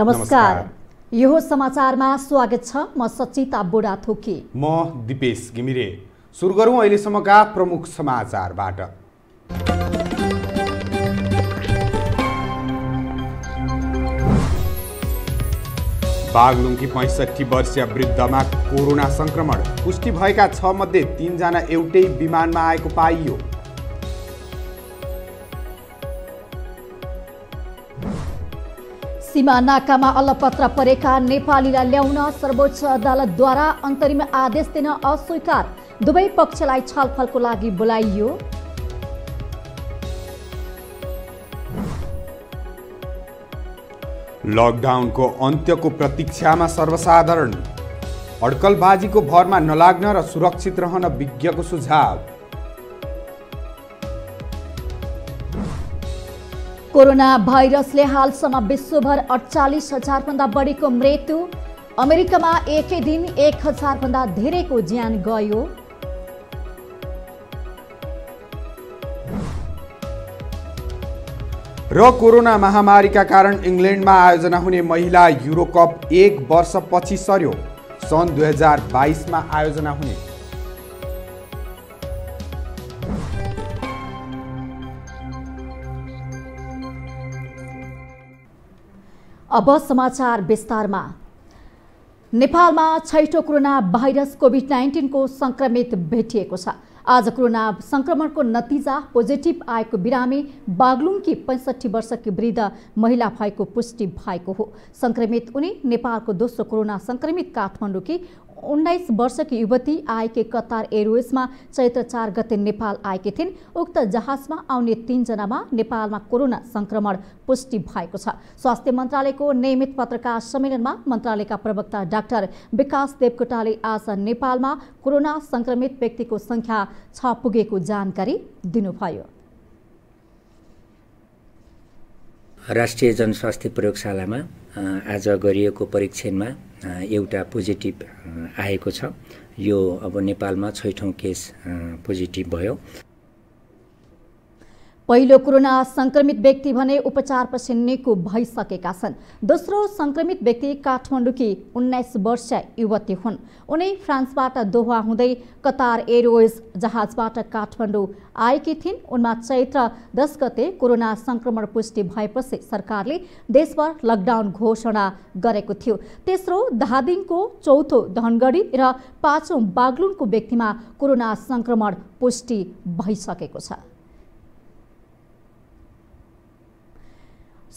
नमस्कार यो समाचारमा स्वागत छ म सचिता बुढाथोकी म दिपेश घिमिरे सुरु गरौँ अहिलेसम्मका प्रमुख समाचारबाट बागलुङकी पैँसठी वर्षीय वृद्धमा कोरोना सङ्क्रमण पुष्टि भएका छ मध्ये तिनजना एउटै विमानमा आएको पाइयो सीमा नाकामा अलपत्र परेका नेपालीलाई ल्याउन सर्वोच्च अदालतद्वारा अन्तरिम आदेश दिन अस्वीकार दुवै पक्षलाई छलफलको लागि बोलाइयो लकडाउनको अन्त्यको प्रतीक्षामा सर्वसाधारण अड्कलबाजीको भरमा नलाग्न र सुरक्षित रहन विज्ञको सुझाव कोरोना भाइरसले हालसम्म विश्वभर अडचालिस हजारभन्दा बढीको मृत्यु अमेरिकामा एकै दिन एक हजारभन्दा धेरैको ज्यान गयो र कोरोना महामारीका कारण इङ्ल्यान्डमा आयोजना हुने महिला युरोकप एक वर्षपछि सर्यो सन् दुई हजार बाइसमा आयोजना हुने अब समाचार विस्तारमा नेपालमा छैठो कोरोना भाइरस कोभिड नाइन्टिनको संक्रमित भेटिएको छ आज कोरोना संक्रमणको नतिजा पोजिटिभ आएको बिरामी बागलुङकी पैँसठी वर्षकी वृद्ध महिला भएको पुष्टि भएको हो संक्रमित उनी नेपालको दोस्रो कोरोना संक्रमित काठमाडौँकी उन्नाइस वर्षकी युवती आएकी कतार एयरवेजमा चैत्र चार गते नेपाल आएकी थिइन् उक्त जहाजमा आउने तीनजनामा नेपालमा कोरोना संक्रमण पुष्टि भएको छ स्वास्थ्य मन्त्रालयको नियमित पत्रकार सम्मेलनमा मन्त्रालयका प्रवक्ता डाक्टर विकास देवकोटाले आज नेपालमा कोरोना संक्रमित व्यक्तिको सङ्ख्या छ पुगेको जानकारी दिनुभयो राष्ट्रिय जनस्वास्थ्य प्रयोगशालामा आज गरिएको परीक्षणमा एउटा पोजिटिभ आएको छ यो अब नेपालमा छैठौँ केस पोजिटिभ भयो पहिलो कोरोना संक्रमित व्यक्ति भने उपचारपछि निको भइसकेका छन् दोस्रो संक्रमित व्यक्ति काठमाडौँकी उन्नाइस वर्षीय युवती हुन् उनी फ्रान्सबाट दोहा हुँदै कतार एयरवेज जहाजबाट काठमाडौँ आएकी थिइन् उनमा चैत्र दस गते कोरोना संक्रमण पुष्टि भएपछि सरकारले देशभर लकडाउन घोषणा गरेको थियो तेस्रो धादिङको चौथो धनगढी र पाँचौँ बागलुङको व्यक्तिमा कोरोना संक्रमण पुष्टि भइसकेको छ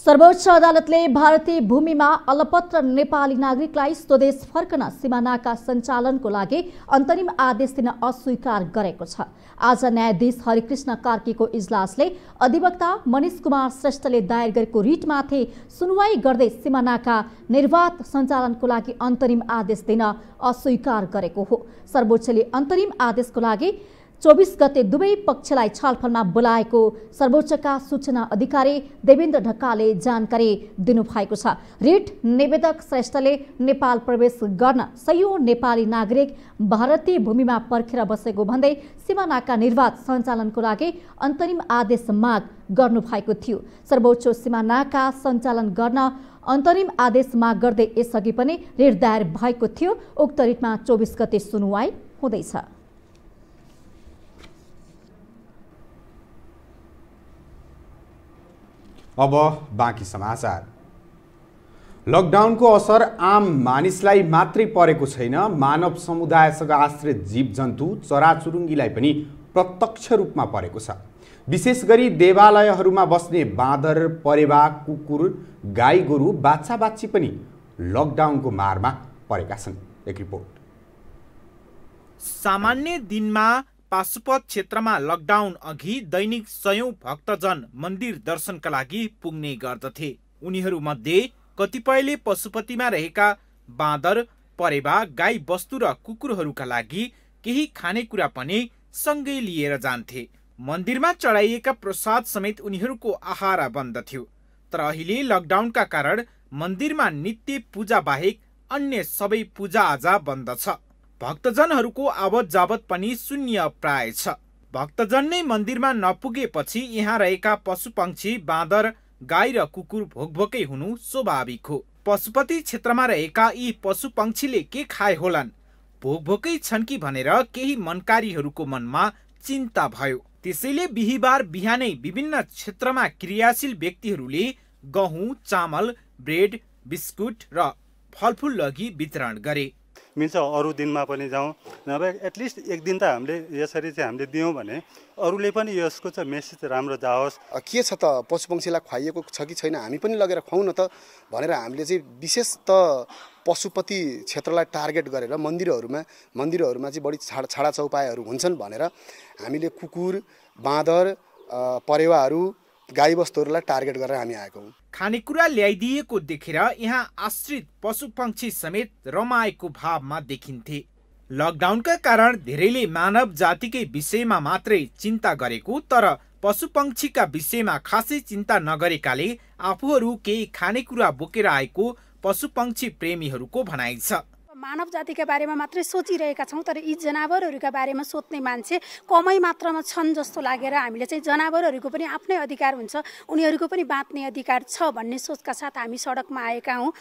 सर्वोच्च अदालतले भारतीय भूमिमा अलपत्र नेपाली नागरिकलाई स्वदेश फर्कन सिमानाका सञ्चालनको लागि अन्तरिम आदेश दिन अस्वीकार गरेको छ आज न्यायाधीश हरिकृष्ण कार्कीको इजलासले अधिवक्ता मनिष कुमार श्रेष्ठले दायर गरेको रिटमाथि सुनवाई गर्दै सिमानाका निर्वात सञ्चालनको लागि अन्तरिम आदेश दिन अस्वीकार गरेको हो सर्वोच्चले अन्तरिम आदेशको लागि चौबिस गते दुवै पक्षलाई छलफलमा बोलाएको सर्वोच्चका सूचना अधिकारी देवेन्द्र ढक्काले जानकारी दिनुभएको छ रिट निवेदक श्रेष्ठले नेपाल प्रवेश गर्न सयौं नेपाली नागरिक भारतीय भूमिमा पर्खेर बसेको भन्दै सिमानाका निर्वाध सञ्चालनको लागि अन्तरिम आदेश माग गर्नु भएको थियो सर्वोच्च सिमानाका सञ्चालन गर्न अन्तरिम आदेश माग गर्दै यसअघि पनि रिट दायर भएको थियो उक्त रिटमा चौबिस गते सुनवाई हुँदैछ अब बाँकी समाचार लकडाउनको असर आम मानिसलाई मात्रै परेको छैन मानव समुदायसँग आश्रित जीवजन्तु चराचुरुङ्गीलाई पनि प्रत्यक्ष रूपमा परेको छ विशेष गरी देवालयहरूमा बस्ने बाँदर परेवा कुकुर गाई गोरु बाछा बाछी पनि लकडाउनको मारमा परेका छन् एक रिपोर्ट सामान्य दिनमा पाशुपत क्षेत्रमा लकडाउन अघि दैनिक सयौं भक्तजन मन्दिर दर्शनका लागि पुग्ने गर्दथे मध्ये कतिपयले पशुपतिमा रहेका बाँदर परेवा गाई बस्तु र कुकुरहरूका लागि केही खानेकुरा पनि सँगै लिएर जान्थे मन्दिरमा चढाइएका प्रसाद समेत उनीहरूको आहारा बन्द थियो तर अहिले लकडाउनका कारण मन्दिरमा नित्य पूजा बाहेक अन्य सबै पूजाआजा बन्द छ भक्तजनहरूको आवत जावत पनि शून्य प्राय छ भक्तजन नै मन्दिरमा नपुगेपछि यहाँ रहेका पशु पक्षी बाँदर गाई र कुकुर भोकभोकै हुनु स्वाभाविक हो पशुपति क्षेत्रमा रहेका यी पशु पक्षीले के खाए होलान् भोकभोकै छन् कि भनेर केही मनकारीहरूको मनमा चिन्ता भयो त्यसैले बिहिबार बिहानै विभिन्न क्षेत्रमा क्रियाशील व्यक्तिहरूले गहुँ चामल ब्रेड बिस्कुट र फलफुल लगी वितरण गरे मिल्छ अरू दिनमा पनि जाउँ नभए एटलिस्ट एक दिन त हामीले यसरी चाहिँ हामीले दियौँ भने अरूले पनि यसको चाहिँ मेसेज राम्रो जाओस् के छ त पशुपक्षीलाई खुवाइएको छ कि छैन हामी पनि लगेर खुवाउँ न त भनेर हामीले चाहिँ विशेष त पशुपति क्षेत्रलाई टार्गेट गरेर मन्दिरहरूमा मन्दिरहरूमा चाहिँ बढी छाडा छाडा चौपायहरू हुन्छन् भनेर हामीले कुकुर बाँदर परेवाहरू गाईबस्तुहरूलाई टार्गेट गरेर हामी आएको हौँ खानेकुरा ल्याइदिएको देखेर यहाँ आश्रित पशु पक्षी समेत रमाएको भावमा देखिन्थे लकडाउनका कारण धेरैले मानव जातिकै विषयमा मात्रै चिन्ता गरेको तर पशु पक्षीका विषयमा खासै चिन्ता नगरेकाले आफूहरू केही खानेकुरा बोकेर आएको पशु पक्षी प्रेमीहरूको भनाइ छ मानव जातिका बारेमा मात्रै सोचिरहेका छौँ तर यी जनावरहरूका बारेमा सोच्ने मान्छे कमै मात्रामा छन् जस्तो लागेर हामीले चाहिँ जनावरहरूको पनि आफ्नै अधिकार हुन्छ उनीहरूको पनि बाँच्ने अधिकार छ भन्ने सोचका साथ हामी सडकमा आएका हौँ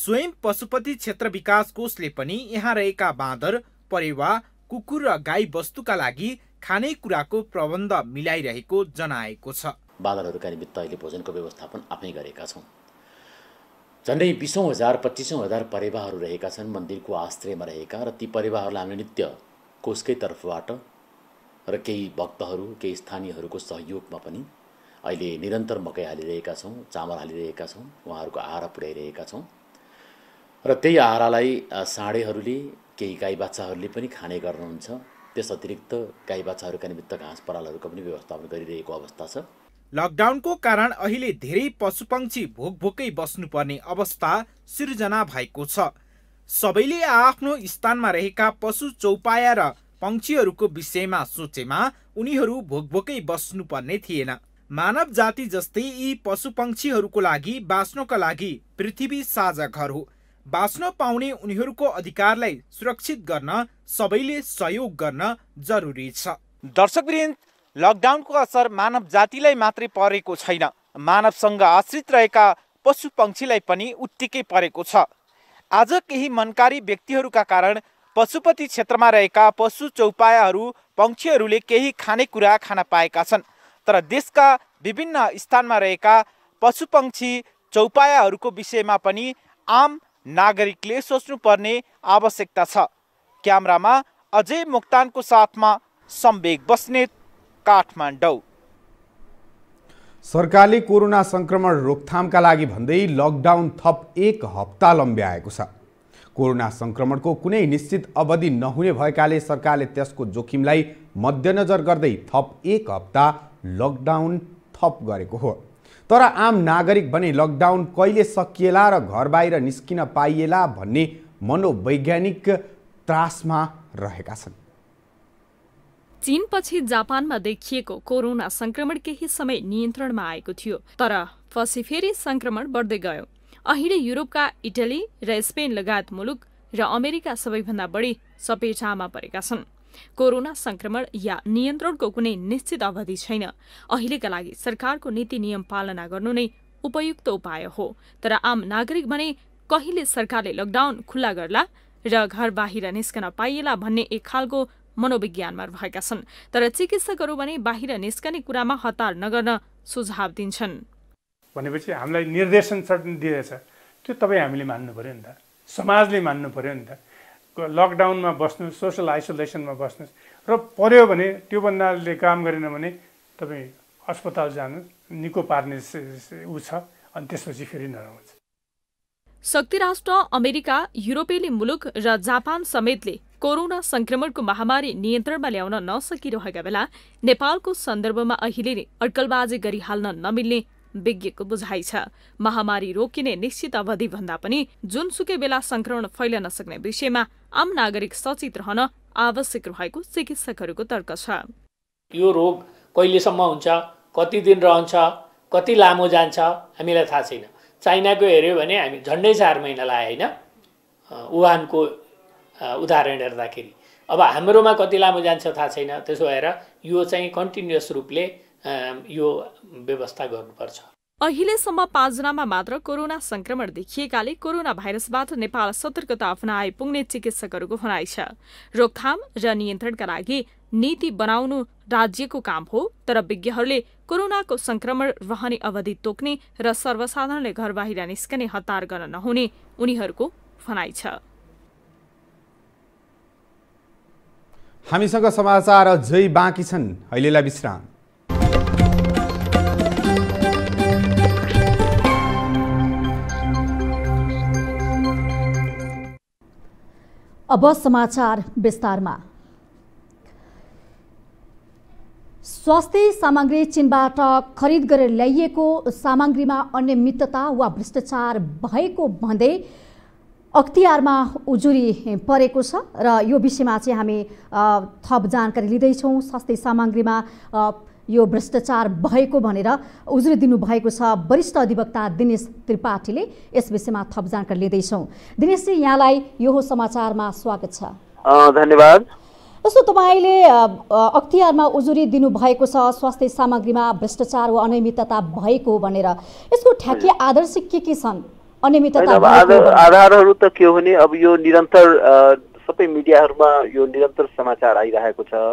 स्वयं पशुपति क्षेत्र विकास कोषले पनि यहाँ रहेका बाँदर परेवा कुकुर र गाई वस्तुका लागि खानेकुराको प्रबन्ध मिलाइरहेको जनाएको छ बाँदरहरूका निमित्त अहिले भोजनको व्यवस्थापन आफै गरेका छौँ झन्डै बिसौँ हजार पच्चिसौँ हजार परेवाहरू रहेका छन् मन्दिरको आश्रयमा रहेका र ती परेवाहरूलाई हामीले नित्य कोषकै तर्फबाट र केही भक्तहरू केही स्थानीयहरूको सहयोगमा पनि अहिले निरन्तर मकै हालिरहेका छौँ चामल हालिरहेका छौँ उहाँहरूको आहारा पुर्याइरहेका छौँ र त्यही आहारालाई साँडेहरूले केही गाई बाछाहरूले पनि खाने गर्नुहुन्छ त्यस अतिरिक्त गाई बाछाहरूका निमित्त घाँस परालहरूको पनि व्यवस्थापन गरिरहेको अवस्था छ लकडाउनको कारण अहिले धेरै पशुपक्षी भोकभोकै बस्नुपर्ने अवस्था सिर्जना भएको छ सबैले आआफ्नो स्थानमा रहेका पशु चौपाया र पक्षीहरूको विषयमा सोचेमा उनीहरू भोकभोकै बस्नुपर्ने थिएन मानव जाति जस्तै यी पशुपक्षीहरूको लागि बाँच्नका लागि पृथ्वी साझा घर हो बाँच्न पाउने उनीहरूको अधिकारलाई सुरक्षित गर्न सबैले सहयोग गर्न जरुरी छ दर्शकवृन्द लकडाउनको असर मानव जातिलाई मात्रै परेको छैन मानवसँग आश्रित रहेका पशु पक्षीलाई पनि उत्तिकै परेको छ आज केही मनकारी व्यक्तिहरूका कारण पशुपति क्षेत्रमा रहेका पशु चौपायाहरू पक्षीहरूले केही खानेकुरा खान पाएका छन् तर देशका विभिन्न स्थानमा रहेका पशु पक्षी चौपायाहरूको विषयमा पनि आम नागरिकले सोच्नुपर्ने आवश्यकता छ क्यामरामा अजय मोक्तानको साथमा सम्वेक बस्नेत काठमाडौँ सरकारले कोरोना सङ्क्रमण रोकथामका लागि भन्दै लकडाउन थप एक हप्ता लम्ब्याएको छ कोरोना सङ्क्रमणको कुनै निश्चित अवधि नहुने भएकाले सरकारले त्यसको जोखिमलाई मध्यनजर गर्दै थप एक हप्ता लकडाउन थप गरेको हो तर आम नागरिक भने लकडाउन कहिले सकिएला र घर बाहिर निस्किन पाइएला भन्ने मनोवैज्ञानिक त्रासमा रहेका छन् चीनपछि जापानमा देखिएको कोरोना संक्रमण केही समय नियन्त्रणमा आएको थियो तर पछि फेरि संक्रमण बढ्दै गयो अहिले युरोपका इटली र स्पेन लगायत मुलुक र अमेरिका सबैभन्दा बढी सपेटामा परेका छन् कोरोना संक्रमण या नियन्त्रणको कुनै निश्चित अवधि छैन अहिलेका लागि सरकारको नीति नियम पालना गर्नु नै उपयुक्त उपाय हो तर आम नागरिक भने कहिले सरकारले लकडाउन खुल्ला गर्ला र घर बाहिर निस्कन पाइएला भन्ने एक खालको मनोविज्ञानमा रहेका छन् तर चिकित्सकहरू भने बाहिर निस्कने कुरामा हतार नगर्न सुझाव दिन्छन् भनेपछि हामीलाई निर्देशन सर्टन दिएछ त्यो तपाईँ हामीले मान्नु पऱ्यो नि त समाजले मान्नु पऱ्यो नि त लकडाउनमा बस्नु सोसल आइसोलेसनमा बस्नु र पर्यो भने त्योभन्दाले काम गरेन भने तपाईँ अस्पताल जानु निको पार्ने ऊ छ अनि त्यसपछि फेरि नराउँछ शक्ति राष्ट्र अमेरिका युरोपेली मुलुक र जापान समेतले कोरोना संक्रमणको महामारी नियन्त्रणमा ल्याउन नसकिरहेका बेला नेपालको सन्दर्भमा अहिले नै अड्कलबाजी गरिहाल्न नमिल्ने विज्ञको बुझाइ छ महामारी रोकिने निश्चित अवधि भन्दा पनि जुनसुकै बेला संक्रमण फैलन सक्ने विषयमा आम नागरिक सचेत रहन आवश्यक रहेको चिकित्सकहरूको तर्क छ यो रोग कहिलेसम्म हुन्छ कति दिन रहन्छ कति लामो जान्छ हामीलाई थाहा छैन चाइनाको हेऱ्यो भने हामी झन्डै चार महिना लाग्यो होइन वुहानको उदाहरण हेर्दाखेरि अब हाम्रोमा कति लामो जान्छ थाहा छैन त्यसो भएर यो चाहिँ कन्टिन्युस रूपले यो व्यवस्था गर्नुपर्छ अहिलेसम्म पाँचजनामा मात्र कोरोना संक्रमण देखिएकाले कोरोना भाइरसबाट नेपाल सतर्कता अपनाए पुग्ने चिकित्सकहरूको भनाइ छ रोकथाम र नियन्त्रणका लागि नीति बनाउनु राज्यको काम हो तर विज्ञहरूले कोरोनाको संक्रमण रहने अवधि तोक्ने र सर्वसाधारणले घर बाहिर निस्कने हतार गर्न नहुने उनीहरूको भनाइ छ हामीसँग समाचार अझै बाँकी छन् अहिलेलाई विश्राम अब समाचार विस्तारमा स्वास्थ्य सामग्री चिनबाट खरिद गरेर ल्याइएको सामग्रीमा अनियमितता वा भ्रष्टाचार भएको भन्दै अख्तियारमा उजुरी परेको छ र यो विषयमा चाहिँ हामी थप जानकारी लिँदैछौँ स्वास्थ्य सामग्रीमा यो भ्रष्टाचार भएको भनेर उजुरी दिनुभएको छ वरिष्ठ अधिवक्ता दिनेश त्रिपाठीले यस विषयमा थप जानकारी लिँदैछौँ दिनेशजी यहाँलाई यो समाचारमा स्वागत छ धन्यवाद जस्तो तपाईँले अख्तियारमा उजुरी दिनुभएको छ स्वास्थ्य सामग्रीमा भ्रष्टाचार वा अनियमितता भएको भनेर यसको ठ्याक्कै आदर्श के के छन् अनियमितता आधारहरू त के हो भने अब यो निरन्तर सबै मिडियाहरूमा यो निरन्तर समाचार आइरहेको छ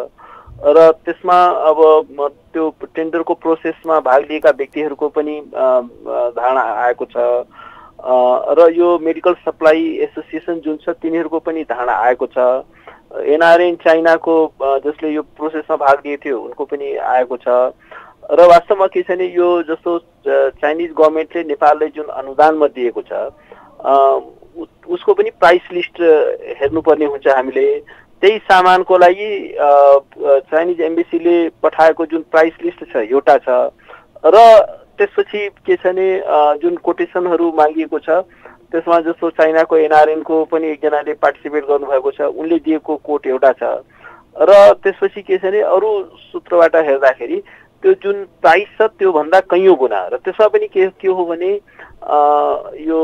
र त्यसमा अब त्यो टेन्डरको प्रोसेसमा भाग लिएका व्यक्तिहरूको पनि धारणा आएको छ र यो मेडिकल सप्लाई एसोसिएसन जुन छ तिनीहरूको पनि धारणा आएको छ एनआरएन चाइनाको जसले यो प्रोसेसमा भाग लिएको थियो उनको पनि आएको छ र वास्तवमा के छ भने यो जस्तो चाइनिज गभर्मेन्टले नेपाललाई जुन अनुदानमा दिएको छ उसको पनि प्राइस लिस्ट हेर्नुपर्ने हुन्छ हामीले त्यही सामानको लागि चाइनिज एम्बेसीले पठाएको जुन प्राइस लिस्ट छ एउटा छ र त्यसपछि के छ भने जुन कोटेसनहरू मागिएको छ त्यसमा जस्तो चाइनाको एनआरएनको पनि एकजनाले पार्टिसिपेट गर्नुभएको छ उनले दिएको कोट एउटा छ र त्यसपछि के छ भने अरू सूत्रबाट हेर्दाखेरि त्यो जुन प्राइस छ त्योभन्दा कैयौँ गुणा र त्यसमा पनि के के हो भने यो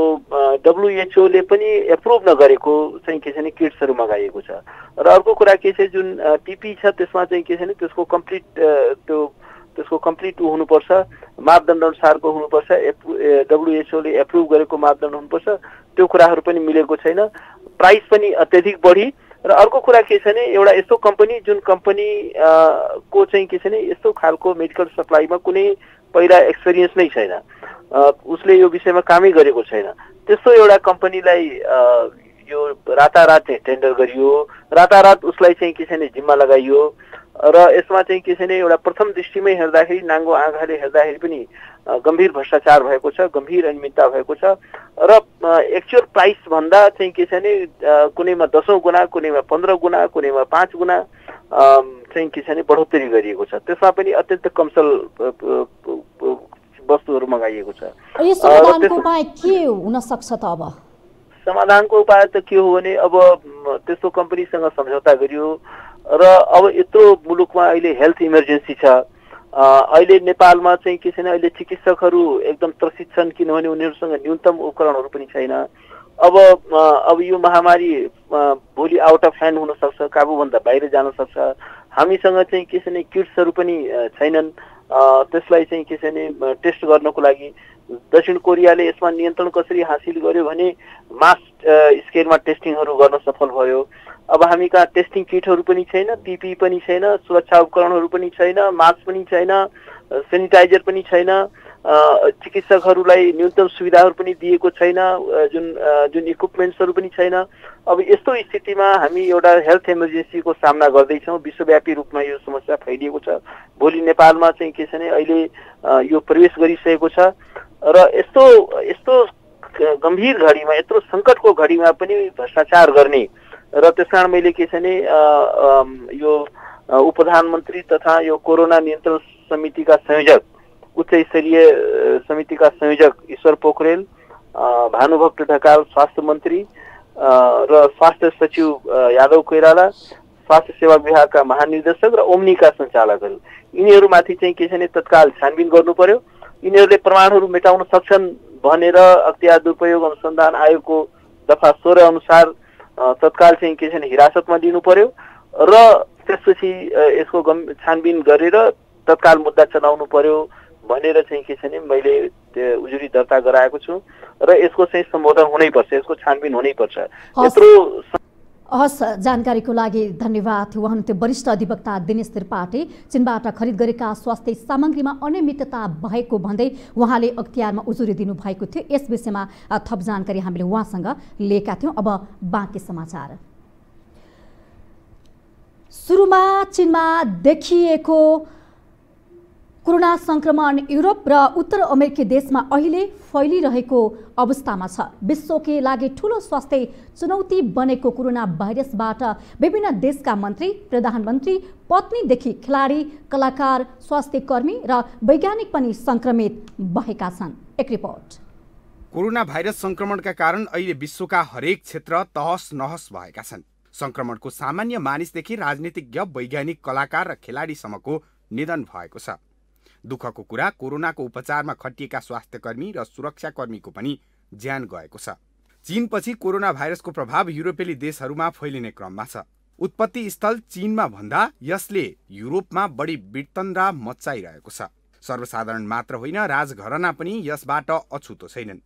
डब्लुएचओले पनि एप्रुभ नगरेको चाहिँ के छ भने किट्सहरू मगाइएको छ र अर्को कुरा के छ जुन पिपी छ त्यसमा चाहिँ के छ भने त्यसको कम्प्लिट त्यो त्यसको कम्प्लिट ऊ हुनुपर्छ मापदण्ड अनुसारको हुनुपर्छ एप्रु डब्लुएचओले एप्रुभ गरेको मापदण्ड हुनुपर्छ त्यो कुराहरू पनि मिलेको छैन प्राइस पनि अत्यधिक बढी र अर्को कुरा के छ भने एउटा यस्तो कम्पनी जुन कम्पनी को चाहिँ के छ भने यस्तो खालको मेडिकल सप्लाईमा कुनै पहिला एक्सपिरियन्स नै छैन उसले यो विषयमा कामै गरेको छैन त्यस्तो एउटा कम्पनीलाई यो रातारात चाहिँ टेन्डर गरियो रातारात उसलाई चाहिँ के छ भने जिम्मा लगाइयो र यसमा चाहिँ के छ भने एउटा प्रथम दृष्टिमै हेर्दाखेरि नाङ्गो आँखाले हेर्दाखेरि पनि गम्भीर भ्रष्टाचार भएको छ गम्भीर अनियमितता भएको छ र एक्चुअल प्राइसभन्दा चाहिँ के छ भने कुनैमा दसौँ गुणा कुनैमा पन्ध्र गुणा कुनैमा पाँच गुणा चाहिँ के छ भने बढोत्तरी गरिएको छ त्यसमा पनि अत्यन्त कमसल वस्तुहरू मगाइएको छ के हुन सक्छ त अब समाधानको उपाय त के हो भने अब त्यस्तो कम्पनीसँग सम्झौता गरियो र अब यत्रो मुलुकमा अहिले हेल्थ इमर्जेन्सी छ अहिले नेपालमा चाहिँ के छैन अहिले चिकित्सकहरू एकदम त्रसित छन् किनभने उनीहरूसँग न्यूनतम उपकरणहरू पनि छैन अब अब यो महामारी भोलि आउट अफ ह्यान्ड हुनसक्छ काबुभन्दा बाहिर जान सक्छ हामीसँग चाहिँ के छ भने किट्सहरू पनि छैनन् त्यसलाई चाहिँ के छ भने टेस्ट गर्नको लागि दक्षिण कोरियाले यसमा नियन्त्रण कसरी हासिल गर्यो भने मास स्केलमा टेस्टिङहरू गर्न सफल भयो अब हामी कहाँ टेस्टिङ किटहरू पनि छैन पिपी पनि छैन सुरक्षा उपकरणहरू पनि छैन मास्क पनि छैन सेनिटाइजर पनि छैन चिकित्सकहरूलाई न्यूनतम सुविधाहरू पनि दिएको छैन जुन जुन इक्विपमेन्ट्सहरू पनि छैन अब यस्तो स्थितिमा हामी एउटा हेल्थ इमर्जेन्सीको सामना गर्दैछौँ विश्वव्यापी रूपमा यो समस्या फैलिएको छ भोलि नेपालमा चाहिँ के छ भने अहिले यो प्रवेश गरिसकेको छ र यस्तो यस्तो गम्भीर घडीमा यत्रो सङ्कटको घडीमा पनि भ्रष्टाचार गर्ने र त्यस कारण मैले के छ भने यो उप तथा यो कोरोना नियन्त्रण समितिका संयोजक उच्च स्तरीय समितिका संयोजक ईश्वर पोखरेल भानुभक्त ढकाल स्वास्थ्य मन्त्री र स्वास्थ्य सचिव यादव कोइराला स्वास्थ्य सेवा विभागका महानिर्देशक र ओम्नीका सञ्चालकहरू यिनीहरूमाथि चाहिँ के छ भने तत्काल छानबिन गर्नु पर्यो यिनीहरूले प्रमाणहरू मेटाउन सक्छन् भनेर अख्तियार दुरुपयोग अनुसन्धान आयोगको दफा सोह्र अनुसार तत्काल चाहिँ के छ भने हिरासतमा लिनु पर्यो र त्यसपछि यसको छानबिन गरेर तत्काल मुद्दा चलाउनु पर्यो भनेर चाहिँ के छ भने मैले उजुरी दर्ता गराएको छु र यसको चाहिँ सम्बोधन हुनैपर्छ यसको छानबिन हुनैपर्छ यत्रो हस् जानकारीको लागि धन्यवाद त्यो वरिष्ठ अधिवक्ता दिनेश त्रिपाठी चीनबाट खरिद गरेका स्वास्थ्य सामग्रीमा अनियमितता भएको भन्दै उहाँले अख्तियारमा उजुरी दिनुभएको थियो यस विषयमा थप जानकारी हामीले उहाँसँग लिएका थियौँ अब बाँकी समाचार सुरुमा चिनमा देखिएको कोरोना संक्रमण युरोप र उत्तर अमेरिकी देशमा अहिले फैलिरहेको अवस्थामा छ विश्वकै लागि ठुलो स्वास्थ्य चुनौती बनेको कोरोना भाइरसबाट विभिन्न देशका मन्त्री प्रधानमन्त्री पत्नीदेखि खेलाडी कलाकार स्वास्थ्य कर्मी र वैज्ञानिक पनि संक्रमित भएका छन् एक रिपोर्ट कोरोना भाइरस संक्रमणका कारण अहिले विश्वका हरेक क्षेत्र तहस नहस भएका छन् संक्रमणको सामान्य मानिसदेखि राजनीतिज्ञ वैज्ञानिक कलाकार र खेलाडीसम्मको निधन भएको छ दुःखको कुरा कोरोनाको उपचारमा खटिएका स्वास्थ्यकर्मी र सुरक्षाकर्मीको पनि ज्यान गएको छ चीनपछि कोरोना भाइरसको प्रभाव युरोपेली देशहरूमा फैलिने क्रममा छ उत्पत्ति स्थल चीनमा भन्दा यसले युरोपमा बढी र मचाइरहेको छ सर्वसाधारण मात्र होइन राजघरना पनि यसबाट अछुतो छैनन्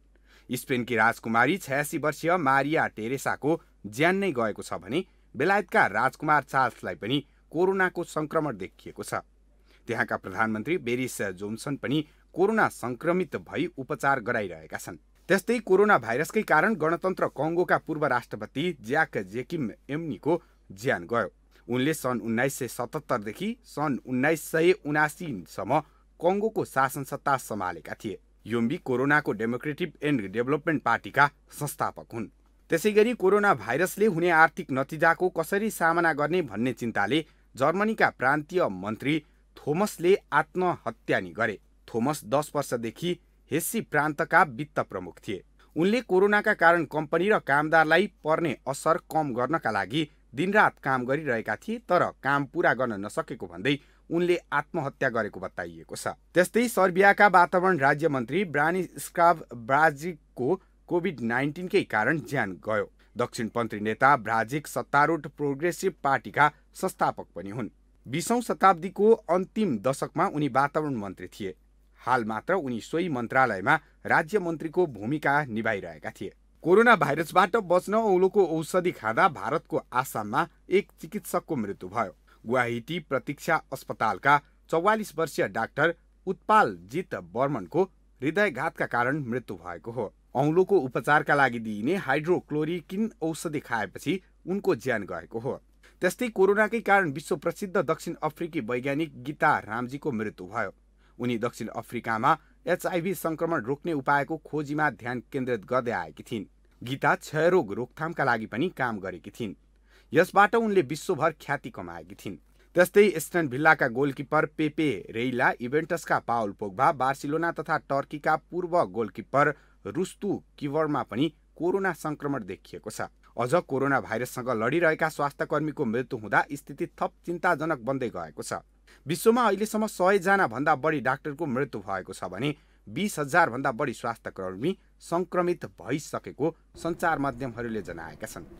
स्पेनकी राजकुमारी छयासी वर्षीय मारिया टेरेसाको ज्यान नै गएको छ भने बेलायतका राजकुमार चार्ल्सलाई पनि कोरोनाको सङ्क्रमण देखिएको छ त्यहाँका प्रधानमन्त्री बेरिस जोन्सन पनि कोरोना संक्रमित भई उपचार गराइरहेका छन् त्यस्तै कोरोना भाइरसकै कारण गणतन्त्र कङ्गोका पूर्व राष्ट्रपति ज्याक जेकिम एम्नीको ज्यान गयो उनले सन् उन्नाइस सय सतहत्तरदेखि सन् उन्नाइस सय उनासीसम्म कङ्गोको शासन सत्ता सम्हालेका थिए योम्बी कोरोनाको डेमोक्रेटिक एन्ड डेभलपमेन्ट पार्टीका संस्थापक हुन् त्यसै गरी कोरोना भाइरसले हुने आर्थिक नतिजाको कसरी सामना गर्ने भन्ने चिन्ताले जर्मनीका प्रान्तीय मन्त्री थोमसले आत्महत्या नि गरे थोमस दस वर्षदेखि हेस्सी प्रान्तका वित्त प्रमुख थिए उनले कोरोनाका कारण कम्पनी र कामदारलाई पर्ने असर कम गर्नका लागि दिनरात काम गरिरहेका थिए तर काम पूरा गर्न नसकेको भन्दै उनले आत्महत्या गरेको बताइएको छ त्यस्तै सर्बियाका वातावरण राज्य मन्त्री ब्रानी स्क्राभ ब्राजिकको कोभिड नाइन्टिनकै कारण ज्यान गयो दक्षिणपन्थी नेता ब्राजिक सत्तारूढ प्रोग्रेसिभ पार्टीका संस्थापक पनि हुन् बिसौँ शताब्दीको अन्तिम दशकमा उनी वातावरण मन्त्री थिए हाल मात्र उनी सोही मन्त्रालयमा राज्य मन्त्रीको भूमिका निभाइरहेका थिए कोरोना भाइरसबाट बच्न औलोको औषधि खाँदा भारतको आसाममा एक चिकित्सकको मृत्यु भयो गुवाहाटी प्रतीक्षा अस्पतालका चौवालिस वर्षीय डाक्टर उत्पाल जित बर्मनको हृदयघातका कारण मृत्यु भएको हो औलोको उपचारका लागि दिइने हाइड्रोक्लोरिकिन औषधि खाएपछि उनको ज्यान गएको हो त्यस्तै कोरोनाकै कारण विश्व प्रसिद्ध दक्षिण अफ्रिकी वैज्ञानिक गीता रामजीको मृत्यु भयो उनी दक्षिण अफ्रिकामा एचआइभी संक्रमण रोक्ने उपायको खोजीमा ध्यान केन्द्रित गर्दै आएकी थिइन् गीता क्षयरोग रोकथामका लागि पनि काम गरेकी थिइन् यसबाट उनले विश्वभर ख्याति कमाएकी थिइन् त्यस्तै स्टन भिल्लाका गोलकिपर पेपे रेइला इभेन्टसका पावल पोग्भा बार्सिलोना तथा टर्कीका पूर्व गोलकिपर रुस्तु किवरमा पनि कोरोना संक्रमण देखिएको छ अझ कोरोना भाइरससँग लडिरहेका स्वास्थ्यकर्मीको मृत्यु हुँदा स्थिति थप चिन्ताजनक बन्दै गएको छ विश्वमा अहिलेसम्म सयजना भन्दा बढी डाक्टरको मृत्यु भएको छ भने बिस हजारभन्दा बढी स्वास्थ्यकर्मी सङ्क्रमित भइसकेको सञ्चार माध्यमहरूले जनाएका छन्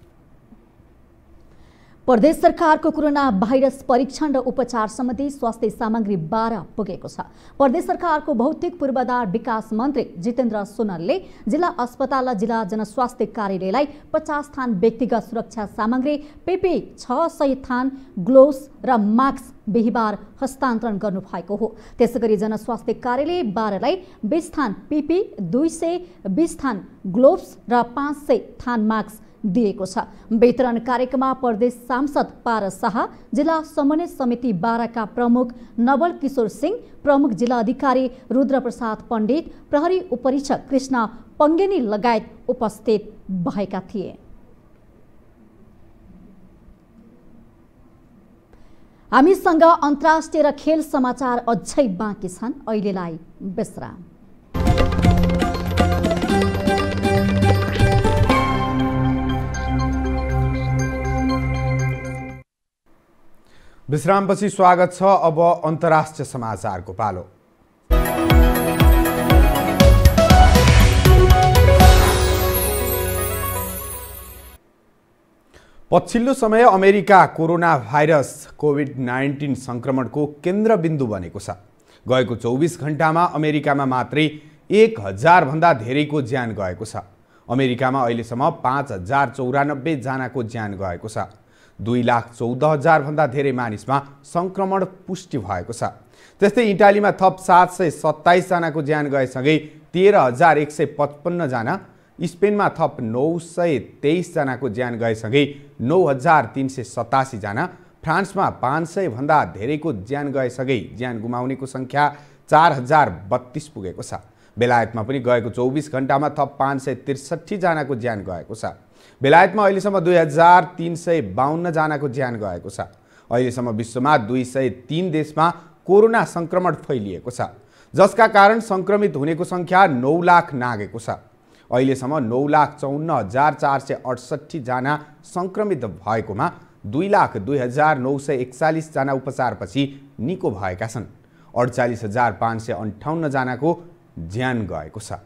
प्रदेश सरकारको कोरोना भाइरस परीक्षण र उपचार सम्बन्धी स्वास्थ्य सामग्री बाह्र पुगेको छ प्रदेश सरकारको भौतिक पूर्वाधार विकास मन्त्री जितेन्द्र सोनलले जिल्ला अस्पताल र जिल्ला जनस्वास्थ्य कार्यालयलाई पचास थान व्यक्तिगत सुरक्षा सामग्री पेपी छ सय थान ग्लोभ्स र मास्क बिहिबार हस्तान्तरण गर्नु भएको हो त्यसै गरी जनस्वास्थ्य कार्यालय बाह्रलाई बिस थान पिपी दुई सय बिस थान ग्लोभ्स र पाँच सय थान मास्क दिएको छ वितरण कार्यक्रममा प्रदेश सांसद पार शाह जिल्ला समन्वय समिति बाह्रका प्रमुख नवल किशोर सिंह प्रमुख जिल्ला अधिकारी रुद्रप्रसाद पण्डित प्रहरी उपरीक्षक कृष्ण पङ्गेनी लगायत उपस्थित भएका थिए हामीसँग अन्तर्राष्ट्रिय र खेल समाचार अझै बाँकी छन् अहिलेलाई विश्राम विश्रामपछि स्वागत छ अब अन्तर्राष्ट्रिय समाचारको पालो पछिल्लो समय America corona virus Covid nineteen सङ्क्रमणको केन्द्रबिन्दु बनेको छ गएको चौबिस घन्टामा अमेरिकामा मात्रै एक हजारभन्दा धेरैको ज्यान गएको छ अमेरिकामा अहिलेसम्म पाँच हजार चौरानब्बेजनाको ज्यान गएको छ दुई लाख चौध हजारभन्दा धेरै मानिसमा सङ्क्रमण पुष्टि भएको छ त्यस्तै इटालीमा थप सात सय सत्ताइसजनाको ज्यान गएसँगै तेह्र हजार एक सय पचपन्नजना स्पेनमा थप नौ सय तेइसजनाको ज्यान गएसँगै नौ हजार तिन सय सतासीजना फ्रान्समा पाँच सयभन्दा धेरैको ज्यान गएसँगै ज्यान गुमाउनेको सङ्ख्या चार हजार बत्तिस पुगेको छ बेलायतमा पनि गएको चौबिस घन्टामा थप पाँच सय त्रिसठीजनाको ज्यान गएको छ बेलायतमा अहिलेसम्म दुई हजार तिन सय बाहन्नजनाको ज्यान गएको छ अहिलेसम्म विश्वमा दुई सय तिन देशमा कोरोना सङ्क्रमण फैलिएको छ जसका कारण सङ्क्रमित हुनेको सङ्ख्या नौ लाख नागेको छ अहिलेसम्म नौ लाख चौन्न हजार चार सय अडसट्ठीजना सङ्क्रमित भएकोमा दुई लाख दुई हजार नौ सय एकचालिसजना उपचारपछि निको भएका छन् अडचालिस हजार पाँच सय अन्ठाउन्नजनाको ज्यान गएको छ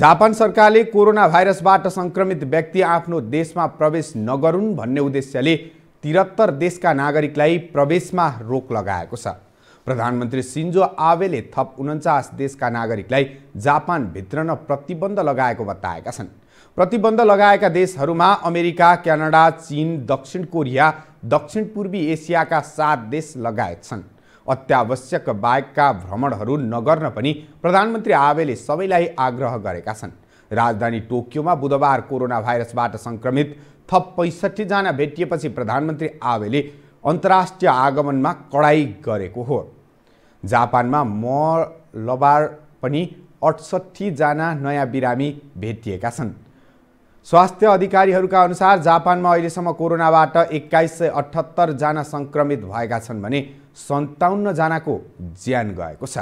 जापान सरकारले कोरोना भाइरसबाट सङ्क्रमित व्यक्ति आफ्नो देशमा प्रवेश नगरून् भन्ने उद्देश्यले तिहत्तर देशका नागरिकलाई प्रवेशमा रोक लगाएको छ प्रधानमन्त्री सिन्जो आवेले थप उन्चास देशका नागरिकलाई जापान भित्रन प्रतिबन्ध लगाएको बताएका छन् प्रतिबन्ध लगाएका देशहरूमा अमेरिका क्यानाडा चीन दक्षिण कोरिया दक्षिण पूर्वी एसियाका सात देश लगायत छन् अत्यावश्यक बाहेकका भ्रमणहरू नगर्न पनि प्रधानमन्त्री आबेले सबैलाई आग्रह गरेका छन् राजधानी टोकियोमा बुधबार कोरोना भाइरसबाट सङ्क्रमित थप पैँसठीजना भेटिएपछि प्रधानमन्त्री आबेले अन्तर्राष्ट्रिय आगमनमा कडाइ गरेको हो जापानमा मलबार पनि अठसट्ठीजना नयाँ बिरामी भेटिएका छन् स्वास्थ्य अधिकारीहरूका अनुसार जापानमा अहिलेसम्म कोरोनाबाट एक्काइस सय अठहत्तरजना सङ्क्रमित भएका छन् भने सन्ताउन्नजनाको ज्यान गएको छ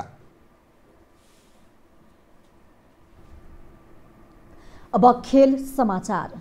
अब खेल समाचार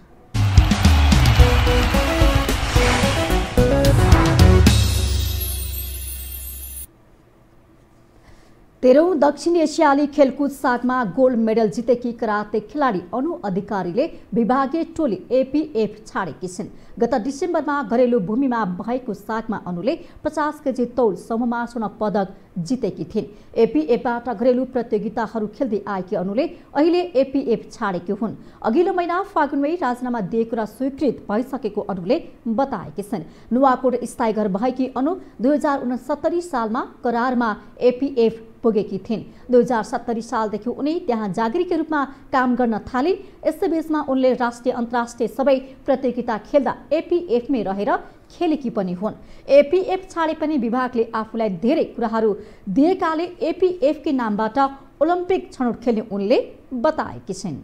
तेह्रौँ दक्षिण एसियाली खेलकुद सागमा गोल्ड मेडल जितेकी कराते खेलाडी अनु अधिकारीले विभागीय टोली एपिएफ छाडेकी छिन् गत डिसेम्बरमा घरेलु भूमिमा भएको सागमा अनुले पचास केजी तौल समूहमा स्वर्ण पदक जितेकी थिइन् एपिएफबाट घरेलु प्रतियोगिताहरू खेल्दै आएकी अनुले अहिले एपिएफ छाडेकी हुन् अघिल्लो महिना फागुनमै राजीनामा दिएको र स्वीकृत भइसकेको अनुले बताएकी छिन् नुवाकोट स्थायी घर भएकी अनु दुई सालमा करारमा एपिएफ पुगेकी थिइन् दुई हजार सत्तरी सालदेखि उनी त्यहाँ जागिरीकै रूपमा काम गर्न थालिन् यसैबीचमा उनले राष्ट्रिय अन्तर्राष्ट्रिय सबै प्रतियोगिता खेल्दा एपिएफमै रहेर खेलेकी पनि हुन् एपिएफ छाडे पनि विभागले आफूलाई धेरै कुराहरू दिएकाले एपिएफकै नामबाट ओलम्पिक छनौट खेल्ने उनले बताएकी छिन्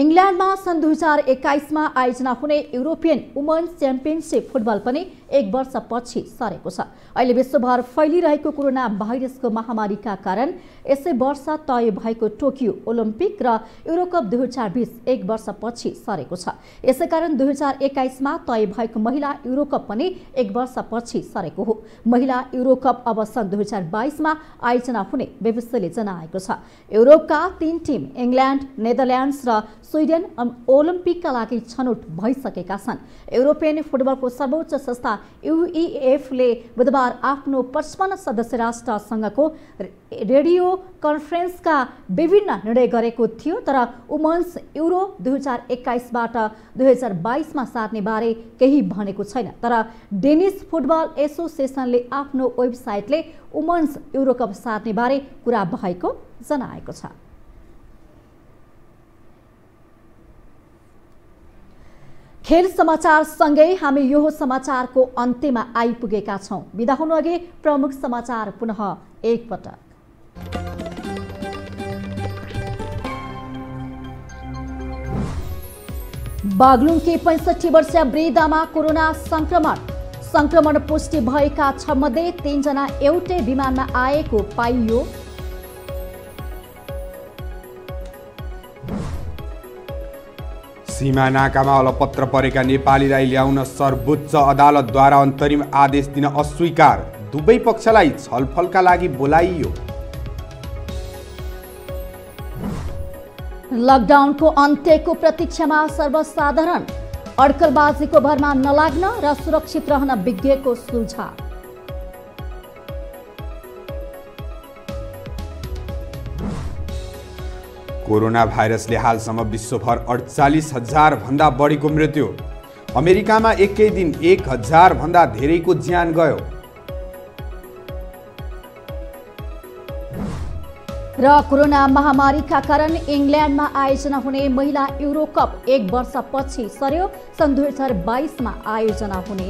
इङ्ल्यान्डमा सन् दुई हजार एक्काइसमा आयोजना हुने युरोपियन वुमेन्स च्याम्पियनसिप फुटबल पनि एक वर्षपछि सरेको छ अहिले विश्वभर फैलिरहेको कोरोना भाइरसको महामारीका कारण यसै वर्ष तय भएको टोकियो ओलम्पिक र युरोकप दुई हजार बिस एक वर्षपछि सरेको छ यसैकारण दुई हजार एक्काइसमा तय भएको महिला युरोकप पनि एक वर्षपछि सरेको हो महिला युरोकप अब सन् दुई हजार बाइसमा आयोजना हुने व्यवस्थाले जनाएको छ युरोपका तीन टिम इङ्ल्यान्ड नेदरल्यान्ड्स र स्विडेन ओलम्पिकका लागि छनौट भइसकेका छन् युरोपियन फुटबलको सर्वोच्च संस्था युइएफले बुधबार आफ्नो पचपन्न सदस्य राष्ट्रसँगको रेडियो कन्फरेन्सका विभिन्न निर्णय गरेको थियो तर उमन्स युरो दुई हजार एक्काइसबाट दुई हजार बाइसमा सार्ने बारे केही भनेको छैन तर डेनिस फुटबल एसोसिएसनले आफ्नो वेबसाइटले उमन्स युरोकप सार्ने बारे कुरा भएको जनाएको छ खेल समाचार सँगै हामी यो समाचारको अन्त्यमा आइपुगेका छौँ बिदा हुनु अघि प्रमुख समाचार पुनः एकपटक बागलुङकी पैँसठी वर्षीय वृद्धामा कोरोना संक्रमण संक्रमण पुष्टि भएका छ मध्ये तीनजना एउटै विमानमा आएको पाइयो सीमा नाकामा अलपत्र परेका नेपालीलाई ल्याउन सर्वोच्च अदालतद्वारा अन्तरिम आदेश दिन अस्वीकार दुवै पक्षलाई छलफलका लागि बोलाइयो लकडाउनको अन्त्यको प्रतीक्षामा सर्वसाधारण अड्कलबाजीको भरमा नलाग्न र सुरक्षित रहन विज्ञको सुझाव कोरोना भाइरसले हालसम्म विश्वभर अडचालिस भन्दा बढीको मृत्यु अमेरिकामा एकै दिन एक भन्दा धेरैको ज्यान गयो र कोरोना महामारीका कारण इङ्ल्यान्डमा आयोजना हुने महिला युरोकप एक वर्षपछि सर्यो सन् दुई हजार बाइसमा आयोजना हुने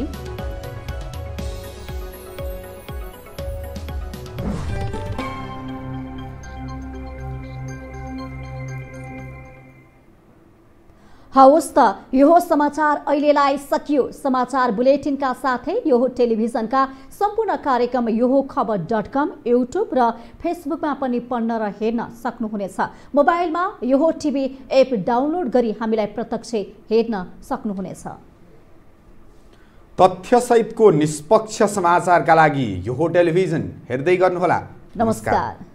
हवस् त यो हो समाचार अहिलेलाई सकियो समाचार बुलेटिनका साथै यो हो टेलिभिजनका सम्पूर्ण कार्यक्रम यो हो खबर डट कम युट्युब र फेसबुकमा पनि पढ्न र हेर्न सक्नुहुनेछ मोबाइलमा यो हो टिभी एप डाउनलोड गरी हामीलाई प्रत्यक्ष हेर्न सक्नुहुनेछ तथ्यसहितको निष्पक्ष समाचारका लागि यो टेलिभिजन हेर्दै गर्नुहोला नमस्कार